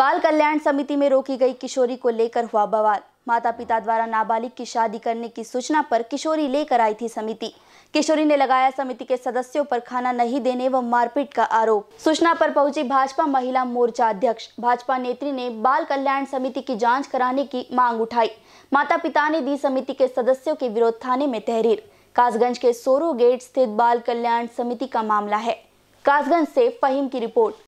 बाल कल्याण समिति में रोकी गई किशोरी को लेकर हुआ बवाल माता पिता द्वारा नाबालिग की शादी करने की सूचना पर किशोरी लेकर आई थी समिति किशोरी ने लगाया समिति के सदस्यों पर खाना नहीं देने व मारपीट का आरोप सूचना पर पहुंची भाजपा महिला मोर्चा अध्यक्ष भाजपा नेत्री ने बाल कल्याण समिति की जांच कराने की मांग उठाई माता पिता ने दी समिति के सदस्यों के विरोध थाने में तहरीर कासगंज के सोरो गेट स्थित बाल कल्याण समिति का मामला है कासगंज से फहीम की रिपोर्ट